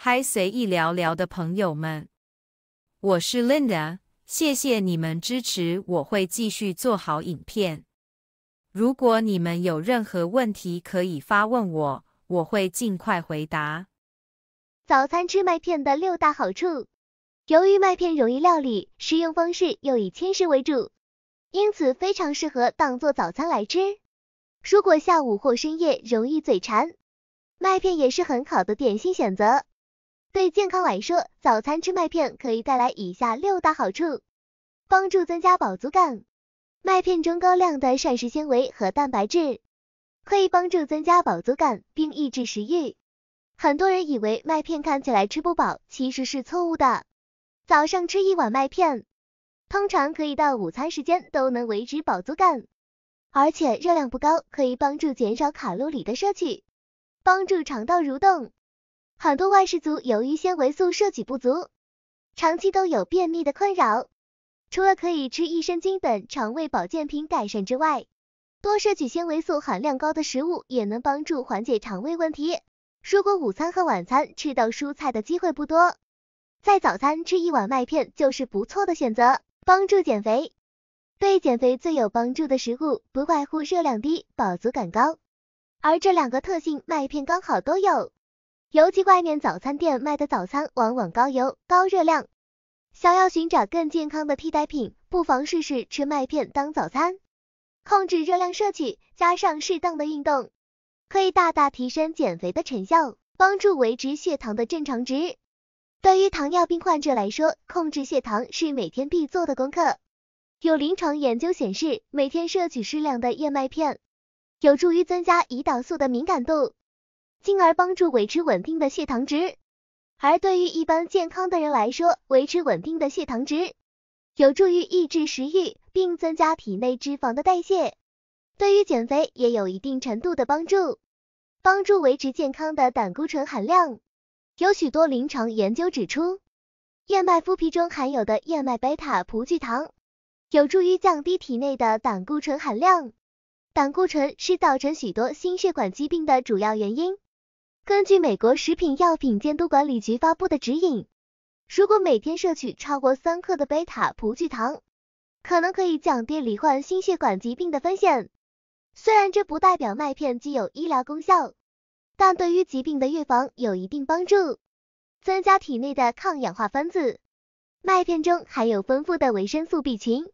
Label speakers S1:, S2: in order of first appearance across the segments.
S1: 嗨，随意聊聊的朋友们，我是 Linda，谢谢你们支持，我会继续做好影片。如果你们有任何问题，可以发问我，我会尽快回答。早餐吃麦片的六大好处：由于麦片容易料理，食用方式又以轻食为主，因此非常适合当做早餐来吃。如果下午或深夜容易嘴馋，麦片也是很好的点心选择。对健康来说，早餐吃麦片可以带来以下六大好处，帮助增加饱足感。麦片中高量的膳食纤维和蛋白质，可以帮助增加饱足感并抑制食欲。很多人以为麦片看起来吃不饱，其实是错误的。早上吃一碗麦片，通常可以到午餐时间都能维持饱足感，而且热量不高，可以帮助减少卡路里的摄取，帮助肠道蠕动。很多外食族由于纤维素摄取不足，长期都有便秘的困扰。除了可以吃益生菌等肠胃保健品改善之外，多摄取纤维素含量高的食物也能帮助缓解肠胃问题。如果午餐和晚餐吃到蔬菜的机会不多，在早餐吃一碗麦片就是不错的选择，帮助减肥。对减肥最有帮助的食物不外乎热量低、饱足感高，而这两个特性麦片刚好都有。尤其外面早餐店卖的早餐往往高油、高热量，想要寻找更健康的替代品，不妨试试吃麦片当早餐。控制热量摄取，加上适当的运动，可以大大提升减肥的成效，帮助维持血糖的正常值。对于糖尿病患者来说，控制血糖是每天必做的功课。有临床研究显示，每天摄取适量的燕麦片，有助于增加胰岛素的敏感度。进而帮助维持稳定的血糖值，而对于一般健康的人来说，维持稳定的血糖值有助于抑制食欲，并增加体内脂肪的代谢，对于减肥也有一定程度的帮助，帮助维持健康的胆固醇含量。有许多临床研究指出，燕麦麸皮中含有的燕麦贝塔葡聚糖，有助于降低体内的胆固醇含量。胆固醇是造成许多心血管疾病的主要原因。根据美国食品药品监督管理局发布的指引，如果每天摄取超过三克的贝塔葡聚糖，可能可以降低罹患心血管疾病的风险。虽然这不代表麦片具有医疗功效，但对于疾病的预防有一定帮助。增加体内的抗氧化分子，麦片中含有丰富的维生素 B 群、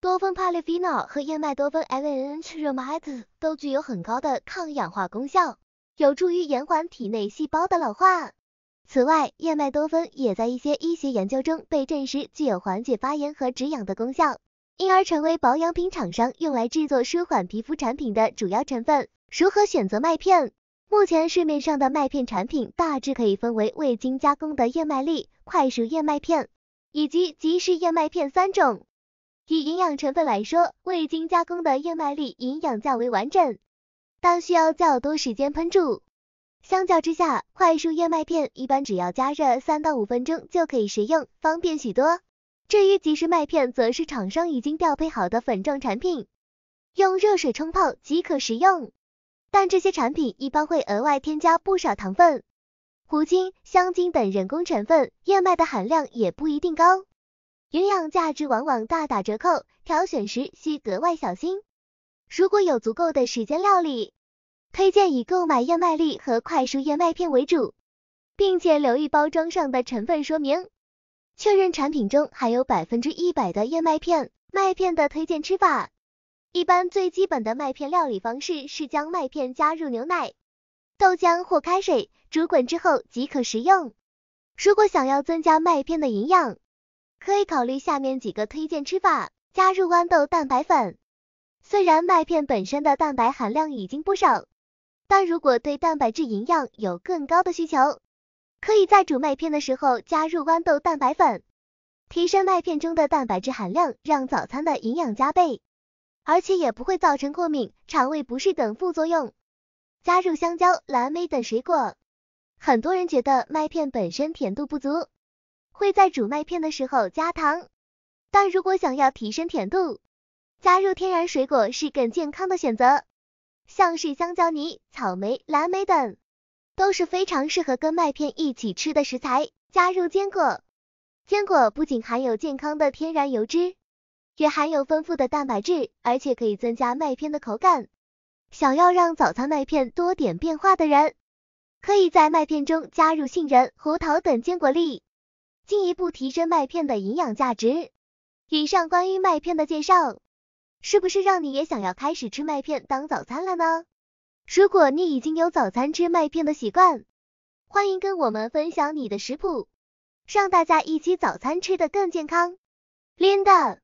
S1: 多酚 （polyphenol） 和燕麦多酚 l n a g i t a n i n s 都具有很高的抗氧化功效。有助于延缓体内细胞的老化。此外，燕麦多酚也在一些医学研究中被证实具有缓解发炎和止痒的功效，因而成为保养品厂商用来制作舒缓皮肤产品的主要成分。如何选择麦片？目前市面上的麦片产品大致可以分为未经加工的燕麦粒、快速燕麦片以及即食燕麦片三种。以营养成分来说，未经加工的燕麦粒营养较为完整。但需要较多时间烹煮，相较之下，快速燕麦片一般只要加热三到五分钟就可以食用，方便许多。至于即食麦片，则是厂商已经调配好的粉状产品，用热水冲泡即可食用。但这些产品一般会额外添加不少糖分、糊精、香精等人工成分，燕麦的含量也不一定高，营养价值往往大打折扣，挑选时需格外小心。如果有足够的时间料理，推荐以购买燕麦粒和快速燕麦片为主，并且留意包装上的成分说明，确认产品中含有百分之一百的燕麦片。麦片的推荐吃法，一般最基本的麦片料理方式是将麦片加入牛奶、豆浆或开水，煮滚之后即可食用。如果想要增加麦片的营养，可以考虑下面几个推荐吃法：加入豌豆蛋白粉。虽然麦片本身的蛋白含量已经不少，但如果对蛋白质营养有更高的需求，可以在煮麦片的时候加入豌豆蛋白粉，提升麦片中的蛋白质含量，让早餐的营养加倍，而且也不会造成过敏、肠胃不适等副作用。加入香蕉、蓝莓等水果，很多人觉得麦片本身甜度不足，会在煮麦片的时候加糖，但如果想要提升甜度，加入天然水果是更健康的选择，像是香蕉泥、草莓、蓝莓等，都是非常适合跟麦片一起吃的食材。加入坚果，坚果不仅含有健康的天然油脂，也含有丰富的蛋白质，而且可以增加麦片的口感。想要让早餐麦片多点变化的人，可以在麦片中加入杏仁、胡桃等坚果粒，进一步提升麦片的营养价值。以上关于麦片的介绍。是不是让你也想要开始吃麦片当早餐了呢？如果你已经有早餐吃麦片的习惯，欢迎跟我们分享你的食谱，让大家一起早餐吃的更健康。Linda。